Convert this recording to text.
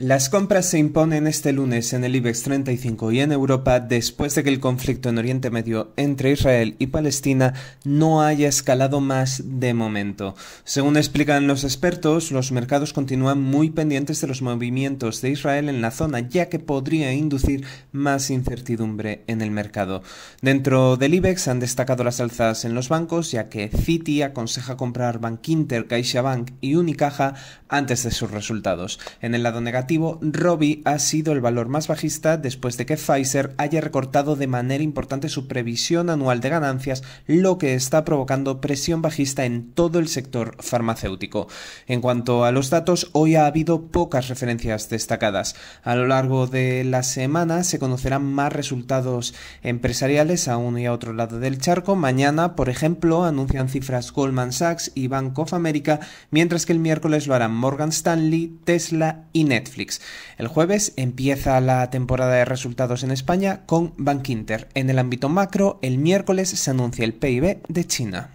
Las compras se imponen este lunes en el IBEX 35 y en Europa después de que el conflicto en Oriente Medio entre Israel y Palestina no haya escalado más de momento. Según explican los expertos, los mercados continúan muy pendientes de los movimientos de Israel en la zona, ya que podría inducir más incertidumbre en el mercado. Dentro del IBEX han destacado las alzas en los bancos, ya que Citi aconseja comprar Bankinter, CaixaBank y Unicaja antes de sus resultados. En el lado negativo, Robbie ha sido el valor más bajista después de que Pfizer haya recortado de manera importante su previsión anual de ganancias, lo que está provocando presión bajista en todo el sector farmacéutico. En cuanto a los datos, hoy ha habido pocas referencias destacadas. A lo largo de la semana se conocerán más resultados empresariales a uno y a otro lado del charco. Mañana, por ejemplo, anuncian cifras Goldman Sachs y Bank of America, mientras que el miércoles lo harán Morgan Stanley, Tesla y Netflix. El jueves empieza la temporada de resultados en España con Bankinter. En el ámbito macro, el miércoles se anuncia el PIB de China.